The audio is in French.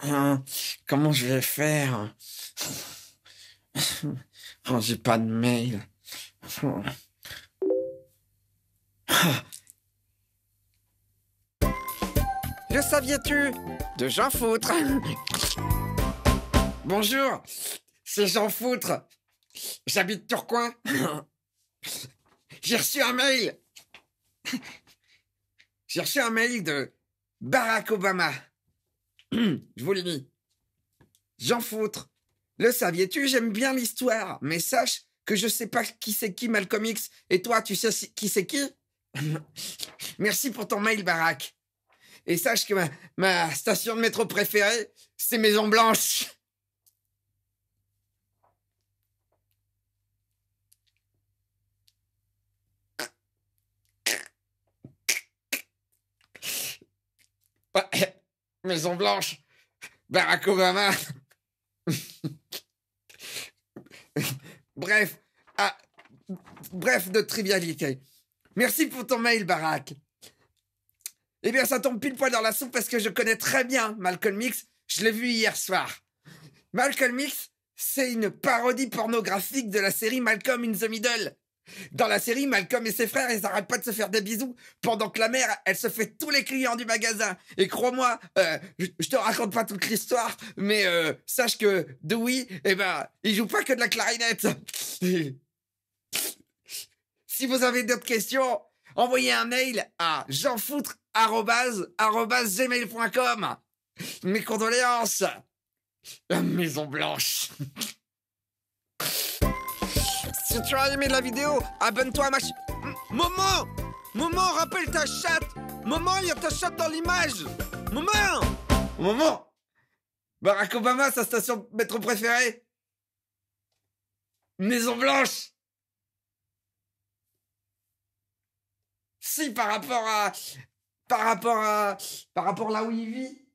Hein, comment je vais faire oh, J'ai pas de mail. Le saviez-tu De Jean Foutre. Bonjour, c'est Jean Foutre. J'habite turquois J'ai reçu un mail. J'ai reçu un mail de Barack Obama je vous l'ai dit. J'en foutre. Le saviez-tu, j'aime bien l'histoire, mais sache que je sais pas qui c'est qui, Malcolm X, et toi, tu sais qui c'est qui Merci pour ton mail, Barack. Et sache que ma, ma station de métro préférée, c'est Maison Blanche. Maison Blanche, Barack Obama. bref, à ah, bref de trivialité. Merci pour ton mail, Barack. Eh bien, ça tombe pile poil dans la soupe parce que je connais très bien Malcolm X. Je l'ai vu hier soir. Malcolm X, c'est une parodie pornographique de la série Malcolm in the Middle. Dans la série, Malcolm et ses frères, ils n'arrêtent pas de se faire des bisous pendant que la mère, elle se fait tous les clients du magasin. Et crois-moi, euh, je te raconte pas toute l'histoire, mais euh, sache que Dewey, eh ben, il joue pas que de la clarinette. si vous avez d'autres questions, envoyez un mail à jeanfoutre@gmail.com. Mes condoléances. La Maison Blanche. Si tu as aimé la vidéo, abonne-toi à ma ch... moment rappelle ta chatte Moment, il y a ta chatte dans l'image Moment Moment Barack Obama, sa station métro préférée Maison Blanche Si, par rapport à... Par rapport à... Par rapport là où il vit